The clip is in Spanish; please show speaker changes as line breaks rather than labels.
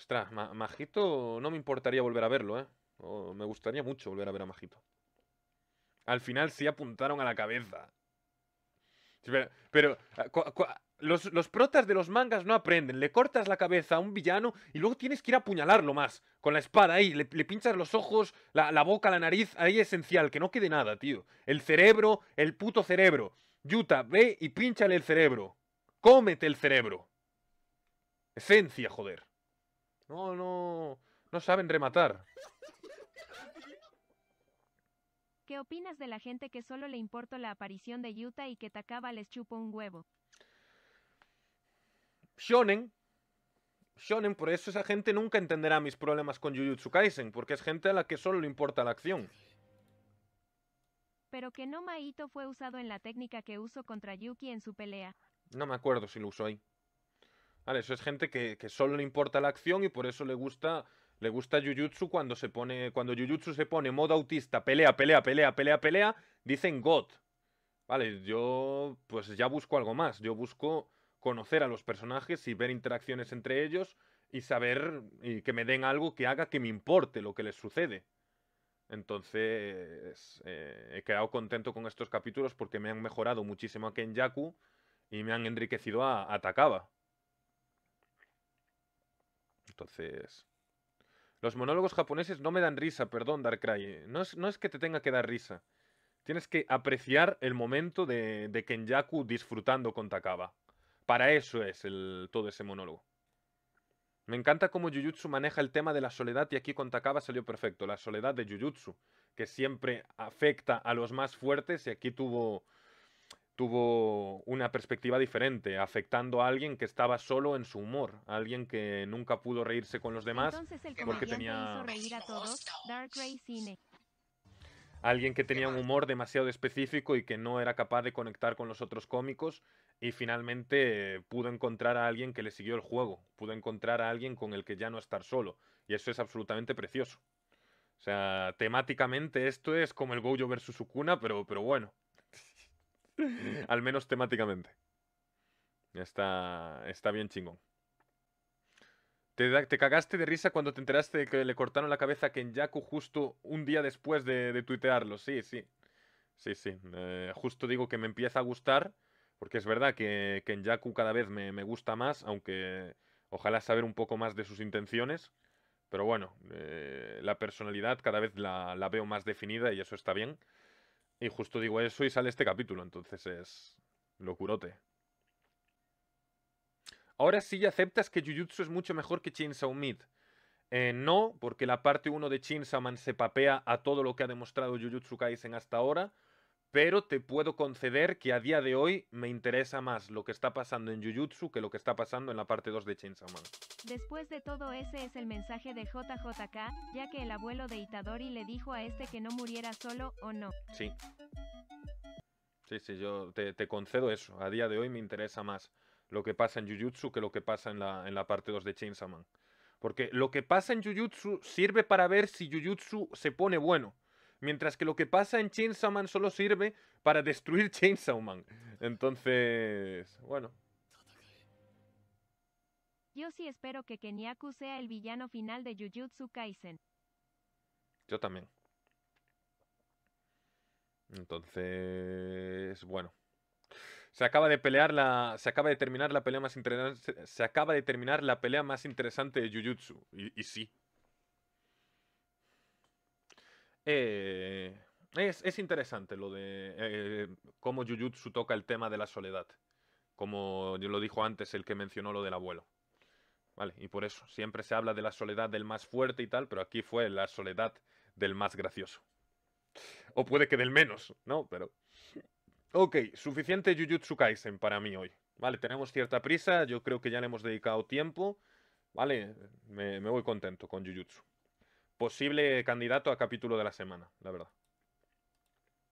Ostras, Majito no me importaría volver a verlo, ¿eh? me gustaría mucho volver a ver a Majito. Al final sí apuntaron a la cabeza. Pero, ah, los, protas de los mangas no aprenden. Le cortas la cabeza a un villano y luego tienes que ir a apuñalarlo más. Con la espada ahí. Le, pinchas los ojos, la, boca, la nariz. Ahí es esencial. Que no quede nada, tío. El cerebro, el puto cerebro. Yuta, ve y pinchale el cerebro. Cómete el cerebro. Esencia, joder. No, no. No saben rematar.
¿Qué opinas de la gente que solo le importó la aparición de Yuta y que Takaba les chupa un huevo?
Shonen. Shonen, por eso esa gente nunca entenderá mis problemas con Jujutsu Kaisen, porque es gente a la que solo le importa la acción.
Pero que no Maito fue usado en la técnica que usó contra Yuki en su pelea.
No me acuerdo si lo usó ahí. ¿Vale? Eso es gente que, solo le importa la acción y por eso le gusta. Le gusta Jujutsu cuando se pone. Cuando Jujutsu se pone modo autista, pelea, pelea, pelea, pelea, pelea, dicen God. Vale, yo pues ya busco algo más. Yo busco conocer a los personajes y ver interacciones entre ellos y saber y que me den algo que haga que me importe lo que les sucede. Entonces eh, he quedado contento con estos capítulos porque me han mejorado muchísimo a Kenjaku y me han enriquecido a, a Takaba. Entonces... Los monólogos japoneses no me dan risa, perdón, Darkrai. ¿eh? No es, no es que te tenga que dar risa. Tienes que apreciar el momento de, de Kenyaku disfrutando con Takaba. Para eso es todo ese monólogo. Me encanta cómo Jujutsu maneja el tema de la soledad y aquí con Takaba salió perfecto. La soledad de Jujutsu, que siempre afecta a los más fuertes y aquí tuvo tuvo una perspectiva diferente, afectando a alguien que estaba solo en su humor, alguien que nunca pudo reírse con los demás porque tenía Alguien que tenía un humor demasiado específico y que no era capaz de conectar con los otros cómicos y finalmente pudo encontrar a alguien que le siguió el juego, pudo encontrar a alguien con el que ya no estar solo y eso es absolutamente precioso. O sea, temáticamente esto es como el Gojo versus Sukuna, pero, pero bueno. Al menos temáticamente. Está, está bien chingón. Te, cagaste de risa cuando te enteraste de que le cortaron la cabeza a Kenyaku justo un día después de, tuitearlo. Sí, sí. Sí, sí. Eh, justo digo que me empieza a gustar, porque es verdad que Kenyaku cada vez me, gusta más, aunque ojalá saber un poco más de sus intenciones. Pero bueno, eh, la personalidad cada vez la, veo más definida y eso está bien. Y justo digo eso y sale este capítulo, entonces es locurote. Ahora sí aceptas que Jujutsu es mucho mejor que Chainsaw Meat. Eh, no, porque la parte 1 de Chainsaw Man se papea a todo lo que ha demostrado Jujutsu Kaisen hasta ahora pero te puedo conceder que a día de hoy me interesa más lo que está pasando en Jujutsu que lo que está pasando en la parte 2 de Chainsaw Man.
Después de todo ese es el mensaje de JJK, ya que el abuelo de Itadori le dijo a este que no muriera solo, ¿o no?
Sí. Sí, sí, yo te, concedo eso. A día de hoy me interesa más lo que pasa en Jujutsu que lo que pasa en la, en la parte 2 de Chainsaw Porque lo que pasa en Jujutsu sirve para ver si Jujutsu se pone bueno mientras que lo que pasa en Chainsaw Man solo sirve para destruir Chainsaw Man. Entonces, bueno.
Yo sí espero que Kenyaku sea el villano final de Jujutsu Kaisen.
Yo también. Entonces, bueno. Se acaba de pelear la. Se acaba de terminar la pelea más interesante. Se acaba de terminar la pelea más interesante de Jujutsu. y sí, eh, es, interesante lo de eh, cómo Jujutsu toca el tema de la soledad. Como yo lo dijo antes el que mencionó lo del abuelo. Vale, y por eso siempre se habla de la soledad del más fuerte y tal, pero aquí fue la soledad del más gracioso. O puede que del menos, ¿no? Pero. Ok, suficiente Jujutsu Kaisen para mí hoy. Vale, tenemos cierta prisa, yo creo que ya le hemos dedicado tiempo. Vale, me voy contento con Jujutsu posible candidato a capítulo de la semana, la verdad.